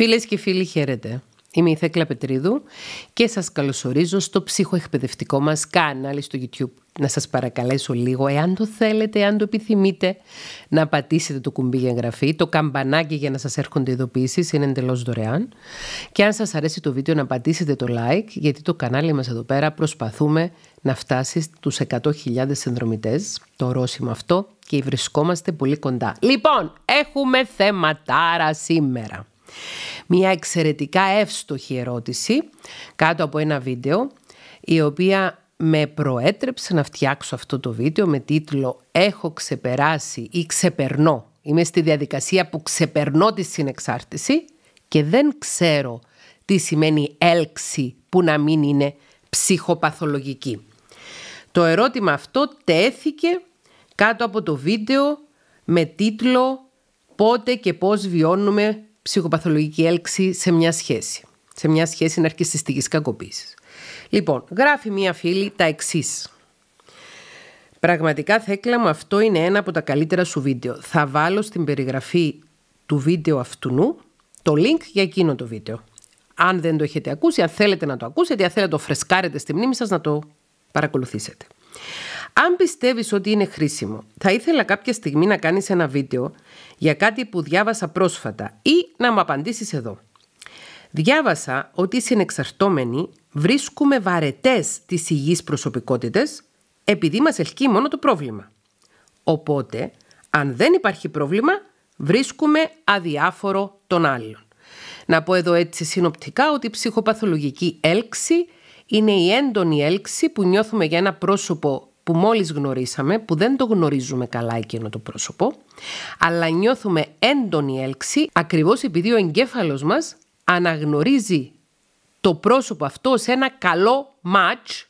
Φίλες και φίλοι χαίρετε. Είμαι η Θέκλα Πετρίδου και σας καλωσορίζω στο ψυχοεκπαιδευτικό μας κανάλι στο YouTube. Να σας παρακαλέσω λίγο, εάν το θέλετε, εάν το επιθυμείτε, να πατήσετε το κουμπί για εγγραφή, το καμπανάκι για να σας έρχονται ειδοποιήσεις, είναι εντελώς δωρεάν. Και αν σας αρέσει το βίντεο να πατήσετε το like, γιατί το κανάλι μας εδώ πέρα προσπαθούμε να φτάσει στους 100.000 συνδρομητές, το ορόσημο αυτό, και βρισκόμαστε πολύ κοντά. Λοιπόν, έχουμε θεματάρα σήμερα. Μια εξαιρετικά εύστοχη ερώτηση κάτω από ένα βίντεο η οποία με προέτρεψε να φτιάξω αυτό το βίντεο με τίτλο «Έχω ξεπεράσει ή ξεπερνώ». Είμαι στη διαδικασία που ξεπερνώ τη συνεξάρτηση και δεν ξέρω τι σημαίνει έλξη που να μην είναι ψυχοπαθολογική. Το ερώτημα αυτό τέθηκε κάτω από το βίντεο με τίτλο «Πότε και πώς βιώνουμε ψυχοπαθολογική έλξη σε μια σχέση. Σε μια σχέση ναρκιστική κακοποίησης. Λοιπόν, γράφει μία φίλη τα εξής. Πραγματικά Θέκλα μου αυτό είναι ένα από τα καλύτερα σου βίντεο. Θα βάλω στην περιγραφή του βίντεο αυτού το link για εκείνο το βίντεο. Αν δεν το έχετε ακούσει, αν θέλετε να το ακούσετε, αν θέλετε να το φρεσκάρετε στη μνήμη σας, να το παρακολουθήσετε. Αν πιστεύεις ότι είναι χρήσιμο, θα ήθελα κάποια στιγμή να κάνεις ένα βίντεο για κάτι που διάβασα πρόσφατα ή να μου απαντήσεις εδώ. Διάβασα ότι οι συνεξαρτώμενοι βρίσκουμε βαρετές τις υγιείς προσωπικότητες επειδή μας ελκύει μόνο το πρόβλημα. Οπότε, αν δεν υπάρχει πρόβλημα, βρίσκουμε αδιάφορο τον άλλον. Να πω εδώ έτσι συνοπτικά ότι η ψυχοπαθολογική έλξη είναι η έντονη έλξη που νιώθουμε για ένα πρόσωπο που μόλις γνωρίσαμε, που δεν το γνωρίζουμε καλά εκείνο το πρόσωπο, αλλά νιώθουμε έντονη έλξη ακριβώς επειδή ο εγκέφαλος μας αναγνωρίζει το πρόσωπο αυτό σε ένα καλό match,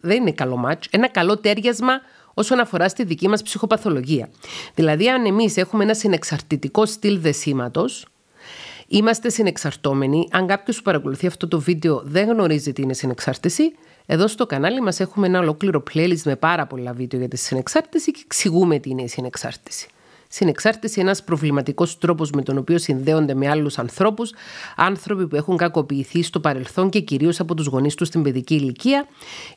δεν είναι καλό match, ένα καλό τέριασμα όσον αφορά στη δική μας ψυχοπαθολογία. Δηλαδή αν εμείς έχουμε ένα συνεξαρτητικό στυλ δεσίματος, είμαστε συνεξαρτώμενοι, αν κάποιος που παρακολουθεί αυτό το βίντεο δεν γνωρίζει τι είναι συνεξάρτηση, εδώ στο κανάλι μας έχουμε ένα ολόκληρο playlist με πάρα πολλά βίντεο για τη συνεξάρτηση και εξηγούμε τι είναι η συνεξάρτηση. Συνεξάρτηση είναι ένας προβληματικός τρόπος με τον οποίο συνδέονται με άλλους ανθρώπους, άνθρωποι που έχουν κακοποιηθεί στο παρελθόν και κυρίως από τους γονείς τους στην παιδική ηλικία,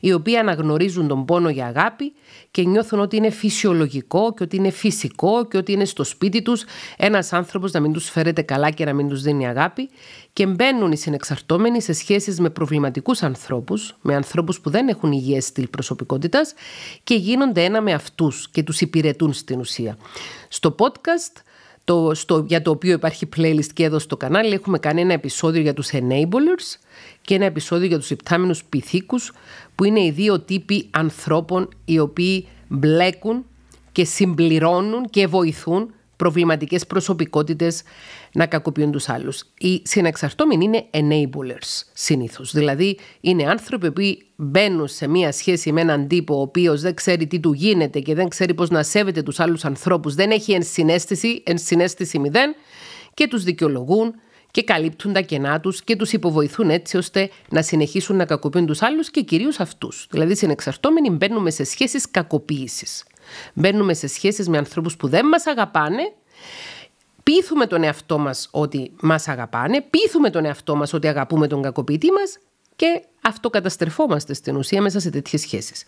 οι οποίοι αναγνωρίζουν τον πόνο για αγάπη και νιώθουν ότι είναι φυσιολογικό και ότι είναι φυσικό και ότι είναι στο σπίτι τους ένας άνθρωπος να μην τους φέρεται καλά και να μην τους δίνει αγάπη. Και μπαίνουν οι συνεξαρτώμενοι σε σχέσεις με προβληματικούς ανθρώπους, με ανθρώπους που δεν έχουν υγιές στυλ προσωπικότητας και γίνονται ένα με αυτούς και τους υπηρετούν στην ουσία στο podcast το, στο, για το οποίο υπάρχει playlist και εδώ στο κανάλι έχουμε κάνει ένα επεισόδιο για τους enablers και ένα επεισόδιο για τους υπτάμενους πυθίκους που είναι οι δύο τύποι ανθρώπων οι οποίοι μπλέκουν και συμπληρώνουν και βοηθούν προβληματικές προσωπικότητες να κακοποιούν τους άλλους. Οι συνεξαρτόμενοι είναι enablers συνήθως. Δηλαδή είναι άνθρωποι που μπαίνουν σε μία σχέση με έναν τύπο ο οποίος δεν ξέρει τι του γίνεται και δεν ξέρει πώς να σέβεται τους άλλους ανθρώπους. Δεν έχει ενσυναίσθηση, ενσυναίσθηση μηδέν και τους δικαιολογούν και καλύπτουν τα κενά τους και τους υποβοηθούν έτσι ώστε να συνεχίσουν να κακοποιούν τους άλλους και κυρίως αυτούς. Δηλαδή, συνεξαρτώμενοι μπαίνουμε σε σχέσεις κακοποίησης. Μπαίνουμε σε σχέσεις με ανθρώπους που δεν μας αγαπάνε πείθουμε τον εαυτό μας ότι μας αγαπάνε, πείθουμε τον εαυτό μας ότι αγαπούμε τον κακοποιητή μας και αυτοκαταστρεφόμαστε στην ουσία μέσα σε τέτοιες σχέσεις.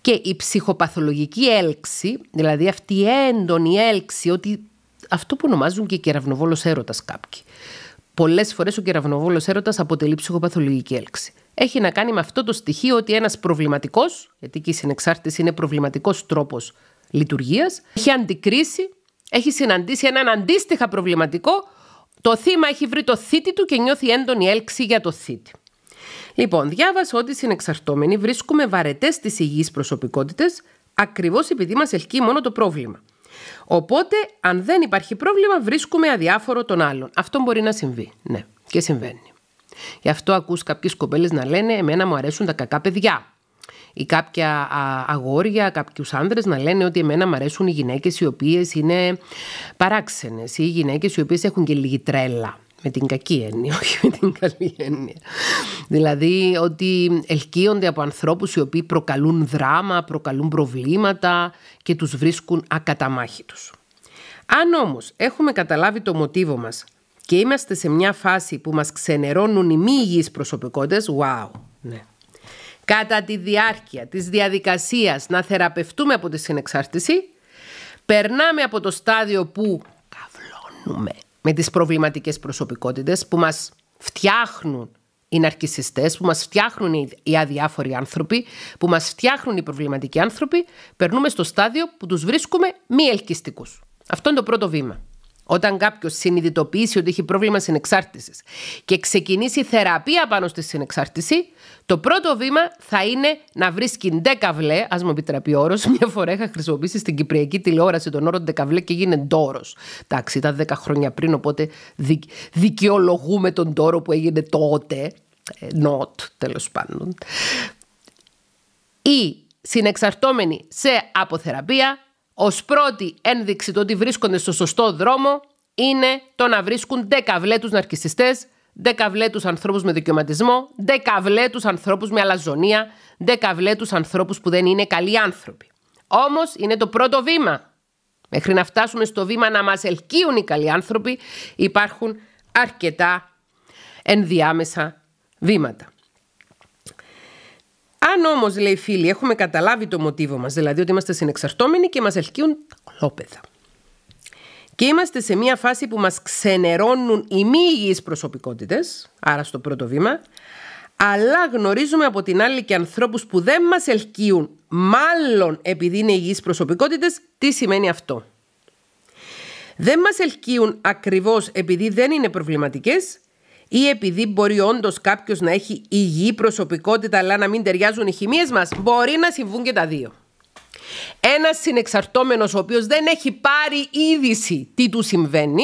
Και η ψυχοπαθολογική έλξη, δηλαδή αυτή η έντονη έλξη, ότι αυτό που ονομάζουν και κεραυνοβόλος έρωτας κάποιοι. Πολλές φορές ο κεραυνοβόλος έρωτας αποτελεί ψυχοπαθολογική έλξη έχει να κάνει με αυτό το στοιχείο ότι ένας προβληματικός, γιατί και η συνεξάρτηση είναι προβληματικός τρόπος λειτουργίας, έχει αντικρίσει, έχει συναντήσει έναν αντίστοιχα προβληματικό, το θύμα έχει βρει το θήτη του και νιώθει έντονη έλξη για το θήτη. Λοιπόν, διάβασα ότι συνεξαρτώμενοι βρίσκουμε βαρετές τη υγιείς προσωπικότητες ακριβώς επειδή μας ελκύει μόνο το πρόβλημα. Οπότε, αν δεν υπάρχει πρόβλημα, βρίσκουμε αδιάφορο τον άλλον. Αυτό μπορεί να συμβεί. Ναι, και συμβαίνει. Γι' αυτό ακούς κάποιες κοπέλες να λένε «εμένα μου αρέσουν τα κακά παιδιά» ή κάποια αγόρια, κάποιους άνδρες να λένε ότι εμένα μου αρέσουν οι γυναίκες οι οποίες είναι παράξενες ή οι γυναίκες οι οποίες έχουν και λίγη τρέλα. Με την κακή έννοια, όχι με την καλή έννοια. Δηλαδή ότι ελκύονται από ανθρώπους οι οποίοι προκαλούν δράμα, προκαλούν προβλήματα και τους βρίσκουν ακαταμάχητους. Αν όμως έχουμε καταλάβει το μοτίβο μας και είμαστε σε μια φάση που μας ξενερώνουν οι μη υγιείς προσωπικότητες, wow. Ναι. Κατά τη διάρκεια της διαδικασίας να θεραπευτούμε από τη συνεξάρτηση, περνάμε από το στάδιο που καβλώνουμε με τις προβληματικές προσωπικότητες που μας φτιάχνουν οι ναρκισιστές, που μας φτιάχνουν οι αδιάφοροι άνθρωποι, που μας φτιάχνουν οι προβληματικοί άνθρωποι, περνούμε στο στάδιο που τους βρίσκουμε μη ελκυστικούς. Αυτό είναι το πρώτο βήμα. Όταν κάποιος συνειδητοποιήσει ότι έχει πρόβλημα συνεξάρτησης και ξεκινήσει θεραπεία πάνω στη συνεξάρτηση, το πρώτο βήμα θα είναι να βρίσκει ντεκαβλέ. Ας μου επιτραπεί ο όρος. Μια φορά είχα χρησιμοποιήσει στην Κυπριακή τηλεόραση τον όρο ντεκαβλέ και έγινε ντόρος. Εντάξει, ήταν 10 χρόνια πριν, οπότε δικαιολογούμε τον τόρο που έγινε τότε. Ε, not, τέλος πάντων. Ή συνεξαρτώμενοι σε αποθεραπεία ως πρώτη ένδειξη το ότι βρίσκονται στο σωστό δρόμο είναι το να βρίσκουν δεκαβλέτους ναρκιστιστές, δεκαβλέτους ανθρώπους με δικαιωματισμό, δεκαβλέτους ανθρώπους με αλαζονία, δεκαβλέτους ανθρώπους που δεν είναι καλοί άνθρωποι. Όμως είναι το πρώτο βήμα. Μέχρι να φτάσουμε στο βήμα να μας ελκύουν οι καλοί άνθρωποι υπάρχουν αρκετά ενδιάμεσα βήματα. Αν όμως, λέει φίλοι, έχουμε καταλάβει το μοτίβο μας, δηλαδή ότι είμαστε συνεξαρτώμενοι και μας ελκύουν τα κολόπεδα. Και είμαστε σε μια φάση που μας ξενερώνουν οι μη υγιείς προσωπικότητες, άρα στο πρώτο βήμα, αλλά γνωρίζουμε από την άλλη και ανθρώπους που δεν μας ελκύουν, μάλλον επειδή είναι υγιείς προσωπικότητες, τι σημαίνει αυτό. Δεν μας ελκύουν ακριβώς επειδή δεν είναι προβληματικές, ή επειδή μπορεί όντως κάποιος να έχει υγιή προσωπικότητα, αλλά να μην ταιριάζουν οι χημίες μας, μπορεί να συμβούν και τα δύο. Ένας συνεξαρτόμενο ο οποίος δεν έχει πάρει είδηση τι του συμβαίνει,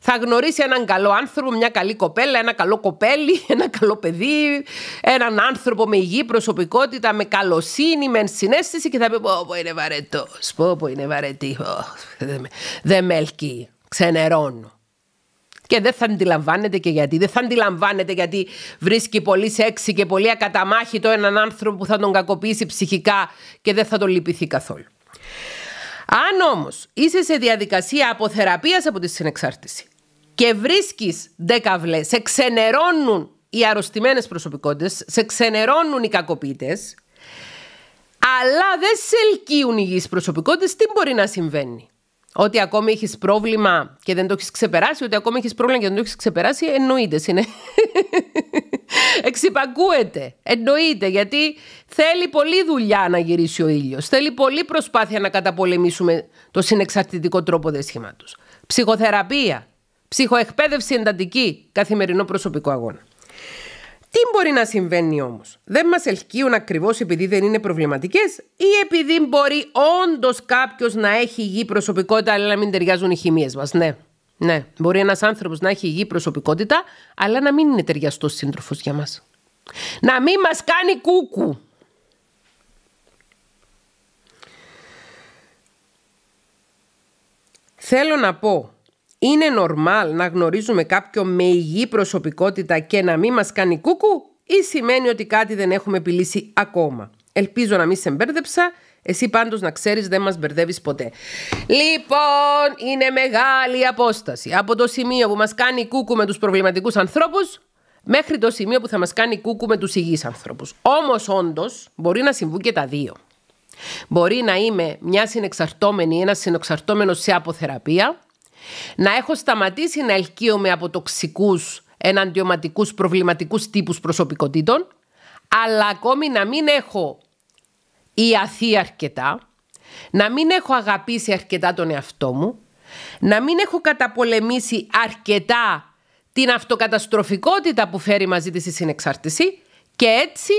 θα γνωρίσει έναν καλό άνθρωπο, μια καλή κοπέλα, ένα καλό κοπέλι, ένα καλό παιδί, έναν άνθρωπο με υγιή προσωπικότητα, με καλοσύνη, με συνέστηση και θα πει: Πω, είναι βαρετός, πω, πω είναι βαρετή, δεν με ελκύει, ξενερώνω. Και δεν θα αντιλαμβάνεται και γιατί. Δεν θα αντιλαμβάνεται γιατί βρίσκει πολύ σεξι και πολύ ακαταμάχητο έναν άνθρωπο που θα τον κακοποιήσει ψυχικά και δεν θα τον λυπηθεί καθόλου. Αν όμως είσαι σε διαδικασία αποθεραπείας από τη συνεξάρτηση και βρίσκεις δεκαβλέ, σε ξενερώνουν οι αρρωστημένες προσωπικότητες, σε ξενερώνουν οι κακοποιητές, αλλά δεν σε ελκύουν υγιείς προσωπικότητες, τι μπορεί να συμβαίνει. Ότι ακόμη έχεις πρόβλημα και δεν το έχεις ξεπεράσει, ότι ακόμη έχεις πρόβλημα και δεν το έχεις ξεπεράσει, εννοείται. είναι Εξυπακούεται. Εννοείται. Γιατί θέλει πολλή δουλειά να γυρίσει ο ήλιος. Θέλει πολλή προσπάθεια να καταπολεμήσουμε το συνεξαρτητικό τρόπο δεσχήματο. Ψυχοθεραπεία. Ψυχοεκπαίδευση εντατική. Καθημερινό προσωπικό αγώνα. Τι μπορεί να συμβαίνει όμως, Δεν μας ελκύουν ακριβώς επειδή δεν είναι προβληματικές, ή επειδή μπορεί όντως κάποιος να έχει υγιή προσωπικότητα, αλλά να μην ταιριάζουν οι χημίες μας. Ναι, ναι. Μπορεί ένας άνθρωπος να έχει υγιή προσωπικότητα, αλλά να μην είναι ταιριαστός σύντροφος για μας. Να μην μας κάνει κούκου. Θέλω να πω είναι νορμάλ να γνωρίζουμε κάποιο με υγιή προσωπικότητα και να μην μας κάνει κούκου ή σημαίνει ότι κάτι δεν έχουμε επιλύσει ακόμα. Ελπίζω να μην σε μπέρδεψα. Εσύ πάντως να ξέρεις δεν μας μπερδεύεις ποτέ. Λοιπόν, είναι μεγάλη απόσταση. Από το σημείο που μας κάνει κούκου με τους προβληματικούς ανθρώπους μέχρι το σημείο που θα μας κάνει κούκου με τους υγιείς ανθρώπους. Όμως όντως μπορεί να συμβούν και τα δύο. Μπορεί να είμαι μια συνεξαρτώμενη, ένας συνεξαρτώμενος σε αποθεραπεία να έχω σταματήσει να ελκύομαι από τοξικούς, εναντιωματικούς, προβληματικούς τύπους προσωπικότητων, αλλά ακόμη να μην έχω ιαθεί αρκετά, να μην έχω αγαπήσει αρκετά τον εαυτό μου, να μην έχω καταπολεμήσει αρκετά την αυτοκαταστροφικότητα που φέρει μαζί της η συνεξάρτηση και έτσι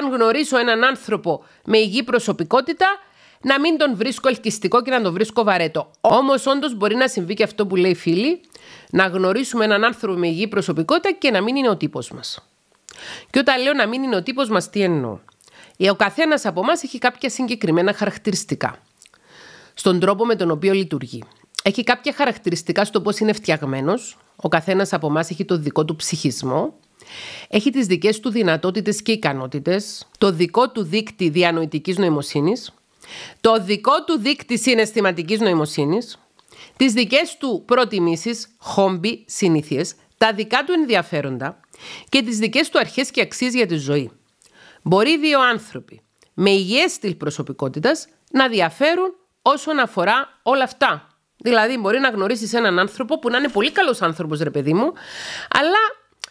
αν γνωρίσω έναν άνθρωπο με υγιή προσωπικότητα να μην τον βρίσκω ελκυστικό και να τον βρίσκω βαρέτο. Όμως, όντως μπορεί να συμβεί και αυτό που λέει φίλη, να γνωρίσουμε έναν άνθρωπο με υγιή προσωπικότητα και να μην είναι ο τύπος μας. Και όταν λέω να μην είναι ο τύπος μας, τι εννοώ. Ε, ο καθένας από εμάς έχει κάποια συγκεκριμένα χαρακτηριστικά στον τρόπο με τον οποίο λειτουργεί. Έχει κάποια χαρακτηριστικά στο πώς είναι φτιαγμένος. Ο καθένας από εμάς έχει το δικό του ψυχισμό. Έχει τις δικές του δυνατότητες και ικανότητες, το δικό του δίκτυ διανοητικής νοημοσύνης. Το δικό του δείκτη συναισθηματικής νοημοσύνης, τις δικές του προτιμήσεις, χόμπι, συνήθειες, τα δικά του ενδιαφέροντα και τις δικές του αρχές και αξίες για τη ζωή. Μπορεί δύο άνθρωποι με υγιές στυλ προσωπικότητας να διαφέρουν όσον αφορά όλα αυτά. Δηλαδή μπορεί να γνωρίσεις έναν άνθρωπο που να είναι πολύ καλός άνθρωπος ρε παιδί μου, αλλά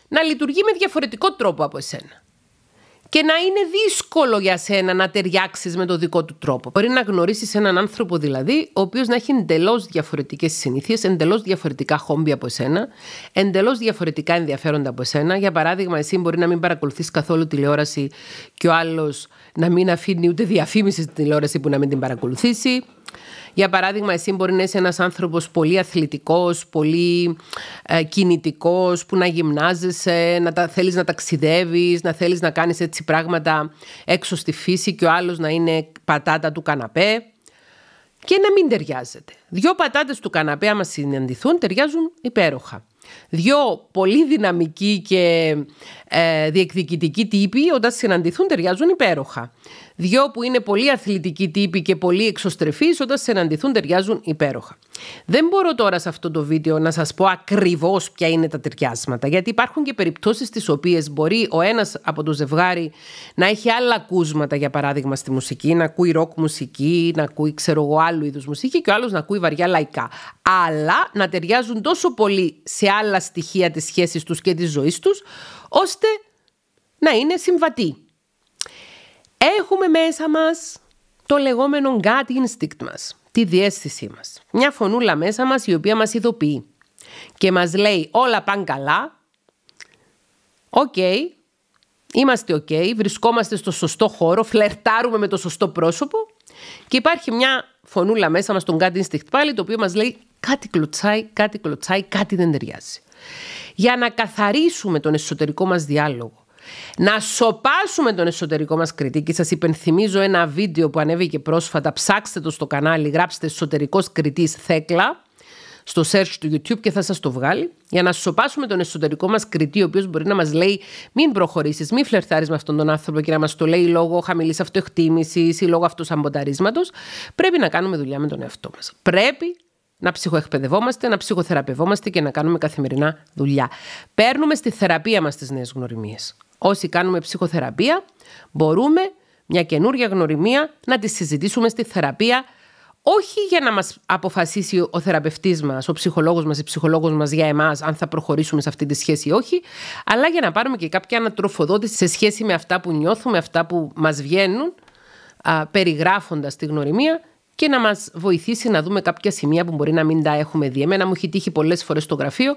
να λειτουργεί με διαφορετικό τρόπο από εσένα και να είναι δύσκολο για σένα να ταιριάξεις με το δικό του τρόπο. Μπορεί να γνωρίσεις έναν άνθρωπο δηλαδή, ο οποίος να έχει εντελώς διαφορετικές συνήθειες, εντελώς διαφορετικά χόμπι από εσένα, εντελώς διαφορετικά ενδιαφέροντα από εσένα. Για παράδειγμα, εσύ μπορεί να μην παρακολουθείς καθόλου τηλεόραση και ο άλλος να μην αφήνει ούτε διαφήμιση στην τηλεόραση που να μην την παρακολουθήσει. Για παράδειγμα, εσύ μπορεί να είσαι ένας άνθρωπος πολύ αθλητικός, πολύ ε, κινητικός, που να γυμνάζεσαι, να τα, θέλεις να ταξιδεύεις, να θέλεις να κάνεις έτσι πράγματα έξω στη φύση και ο άλλος να είναι πατάτα του καναπέ και να μην ταιριάζεται. Δυο πατάτες του καναπέ, άμα συναντηθούν, ταιριάζουν υπέροχα. Δυο πολύ δυναμικοί και ε, διεκδικητικοί τύποι, όταν συναντηθούν, ταιριάζουν υπέροχα. Δυο που είναι πολύ αθλητικοί τύποι και πολύ εξωστρεφείς όταν συναντηθούν ταιριάζουν υπέροχα. Δεν μπορώ τώρα σε αυτό το βίντεο να σας πω ακριβώς ποια είναι τα ταιριάσματα γιατί υπάρχουν και περιπτώσεις στις οποίες μπορεί ο ένας από το ζευγάρι να έχει άλλα ακούσματα για παράδειγμα στη μουσική, να ακούει ροκ μουσική, να ακούει ξέρω εγώ άλλου είδους μουσική και ο άλλος να ακούει βαριά λαϊκά. Αλλά να ταιριάζουν τόσο πολύ σε άλλα στοιχεία της σχέσης τους και της ζωής τους ώστε να είναι συμβατοί. Έχουμε μέσα μας το λεγόμενο gut instinct μας, τη διέστησή μας. Μια φωνούλα μέσα μας η οποία μας ειδοποιεί και μας λέει όλα πάνε καλά, οκ, είμαστε οκ, βρισκόμαστε στο σωστό χώρο, φλερτάρουμε με το σωστό πρόσωπο και υπάρχει μια φωνούλα μέσα μας, τον gut instinct πάλι, το οποίο μας λέει κάτι κλωτσάει, κάτι κλωτσάει, κάτι δεν ταιριάζει. Για να καθαρίσουμε τον εσωτερικό μας διάλογο να σοπάσουμε τον εσωτερικό μας κριτή σας υπενθυμίζω ένα βίντεο που ανέβηκε πρόσφατα, ψάξτε το στο κανάλι, γράψτε εσωτερικός κριτής Θέκλα στο search του YouTube και θα σας το βγάλει για να σοπάσουμε τον εσωτερικό μας κριτή ο οποίος μπορεί να μας λέει μην προχωρήσεις, μην φλερτάρεις με αυτόν τον άνθρωπο και να μας το λέει λόγω χαμηλής αυτοεκτίμησης ή λόγω αυτοσαμποταρίσματος πρέπει να κάνουμε δουλειά με τον εαυτό μας. Πρέπει να ψυχοεκπαιδευόμαστε, να ψυχοθεραπευόμαστε και να κάνουμε καθημερινά δουλειά. Παίρνουμε στη θεραπεία μας τις νέες γνωριμίες. Όσοι κάνουμε ψυχοθεραπεία, μπορούμε μια καινούργια γνωριμία να τη συζητήσουμε στη θεραπεία, όχι για να μας αποφασίσει ο θεραπευτής μας, ο ψυχολόγος μας, η ψυχολόγος μας για εμάς, αν θα προχωρήσουμε σε αυτή τη σχέση ή όχι, αλλά για να πάρουμε και κάποια ανατροφοδότηση σε σχέση με αυτά που νιώθουμε, αυτά που μας βγαίνουν, περιγράφοντα περιγράφοντας τη γνωριμία και να μας βοηθήσει να δούμε κάποια σημεία που μπορεί να μην τα έχουμε δει. Εμένα μου έχει τύχει πολλές φορές στο γραφείο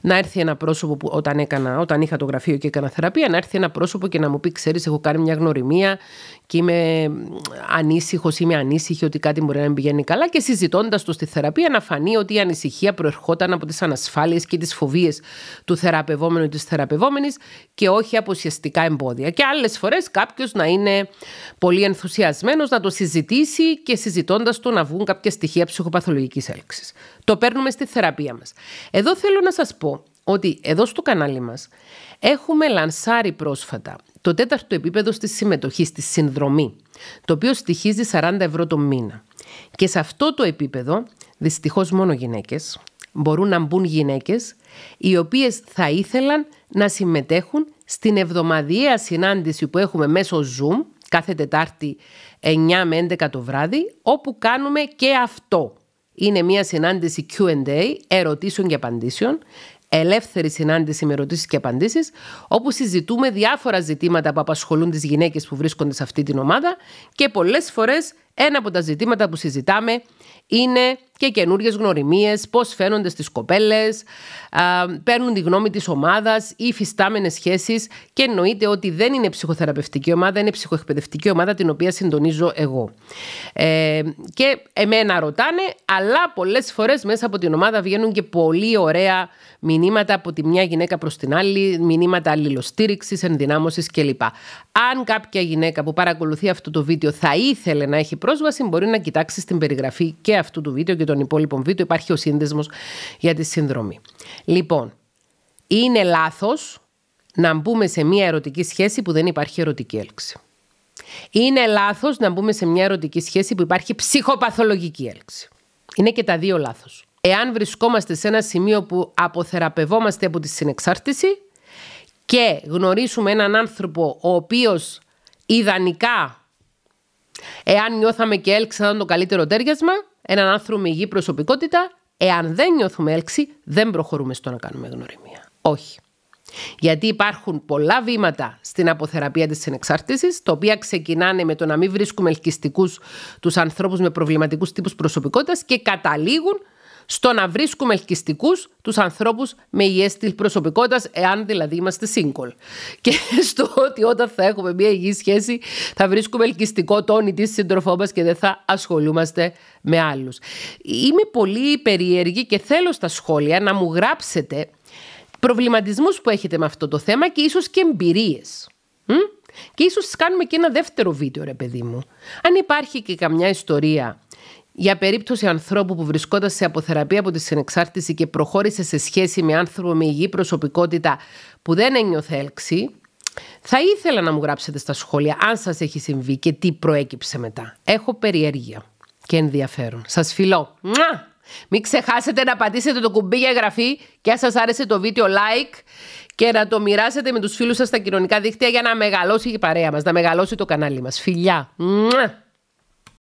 να έρθει ένα πρόσωπο που όταν, έκανα, όταν είχα το γραφείο και έκανα θεραπεία, να έρθει ένα πρόσωπο και να μου πει: Ξέρεις, έχω κάνει μια γνωριμία και είμαι ανήσυχος, ή είμαι ανήσυχη ότι κάτι μπορεί να μην πηγαίνει καλά. Και συζητώντας το στη θεραπεία, να φανεί ότι η ανησυχία προερχόταν από τις ανασφάλειες και τις φοβίες του θεραπευόμενου ή της θεραπευόμενης και όχι από ουσιαστικά εμπόδια. Και άλλες φορές κάποιος να είναι πολύ ενθουσιασμένος, να το συζητήσει και συζητώντας το να βγουν κάποια στοιχεία ψυχοπαθολογικής έλξης. Το παίρνουμε στη θεραπεία μας. Εδώ θέλω να σας πω ότι εδώ στο κανάλι μας έχουμε λανσάρει πρόσφατα το τέταρτο επίπεδο στη συμμετοχή, στη συνδρομή, το οποίο στοιχίζει 40 ευρώ το μήνα. Και σε αυτό το επίπεδο, δυστυχώς μόνο γυναίκες, μπορούν να μπουν γυναίκες οι οποίες θα ήθελαν να συμμετέχουν στην εβδομαδιαία συνάντηση που έχουμε μέσω Zoom κάθε Τετάρτη 9 με 11 το βράδυ, όπου κάνουμε και αυτό. Είναι μια συνάντηση Q&A, ερωτήσεων και απαντήσεων, ελεύθερη συνάντηση με ερωτήσεις και απαντήσεις, όπου συζητούμε διάφορα ζητήματα που απασχολούν τις γυναίκες που βρίσκονται σε αυτή την ομάδα και πολλές φορές ένα από τα ζητήματα που συζητάμε είναι και καινούριες γνωριμίες, πώς φαίνονται στις κοπέλες, παίρνουν τη γνώμη της ομάδας ή φυστάμενες σχέσεις Και εννοείται ότι δεν είναι ψυχοθεραπευτική ομάδα, είναι ψυχοεκπαιδευτική ομάδα την οποία συντονίζω εγώ. Ε, και εμένα ρωτάνε, αλλά πολλές φορές μέσα από την ομάδα βγαίνουν και πολύ ωραία μηνύματα από τη μια γυναίκα προς την άλλη, μηνύματα αλληλοστήριξης, ενδυνάμωσης κλπ. Αν κάποια γυναίκα που παρακολουθεί αυτό το βίντεο θα ήθελε να έχει πρόσβαση μπορεί να κοιτάξει στην περιγραφή και αυτού του βίντεο και των υπόλοιπων βίντεο. Υπάρχει ο σύνδεσμος για τη συνδρομή. Λοιπόν, είναι λάθος να μπούμε σε μια ερωτική σχέση που δεν υπάρχει ερωτική έλξη. Είναι λάθος να μπούμε σε μια ερωτική σχέση που υπάρχει ψυχοπαθολογική έλξη. Είναι και τα δύο λάθος. Εάν βρισκόμαστε σε ένα σημείο που αποθεραπευόμαστε από τη συνεξάρτηση και γνωρίσουμε έναν άνθρωπο ο οποίος ιδανικά Εάν νιώθαμε και έλξη, θα ήταν το καλύτερο τέριασμα, έναν άνθρωπο με υγιή προσωπικότητα. Εάν δεν νιώθουμε έλξη, δεν προχωρούμε στο να κάνουμε γνωριμία. Όχι. Γιατί υπάρχουν πολλά βήματα στην αποθεραπεία της συνεξάρτησης, τα οποία ξεκινάνε με το να μην βρίσκουμε ελκυστικούς τους ανθρώπους με προβληματικούς τύπους προσωπικότητας και καταλήγουν στο να βρίσκουμε ελκυστικούς τους ανθρώπους με υγιές τη προσωπικότητας, εάν δηλαδή είμαστε single. Και στο ότι όταν θα έχουμε μια υγιή σχέση, θα βρίσκουμε ελκυστικό τον τη σύντροφό μα και δεν θα ασχολούμαστε με άλλους. Είμαι πολύ περίεργη και θέλω στα σχόλια να μου γράψετε προβληματισμούς που έχετε με αυτό το θέμα και ίσως και εμπειρίες. Και ίσως κάνουμε και ένα δεύτερο βίντεο ρε παιδί μου. Αν υπάρχει και καμιά ιστορία για περίπτωση ανθρώπου που βρισκόταν σε αποθεραπεία από τη συνεξάρτηση και προχώρησε σε σχέση με άνθρωπο με υγιή προσωπικότητα που δεν ένιωθε έλξη, θα ήθελα να μου γράψετε στα σχόλια αν σας έχει συμβεί και τι προέκυψε μετά. Έχω περιέργεια και ενδιαφέρον. Σας φιλώ. Μουά! Μην ξεχάσετε να πατήσετε το κουμπί για εγγραφή και αν σας άρεσε το βίντεο like και να το μοιράσετε με τους φίλους σας στα κοινωνικά δίκτυα για να μεγαλώσει η παρέα μας, να μεγαλώσει το κανάλι μας. Φιλιά! Μουά!